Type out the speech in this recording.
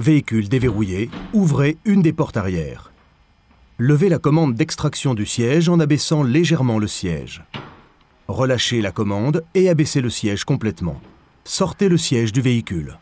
Véhicule déverrouillé, ouvrez une des portes arrière. Levez la commande d'extraction du siège en abaissant légèrement le siège. Relâchez la commande et abaissez le siège complètement. Sortez le siège du véhicule.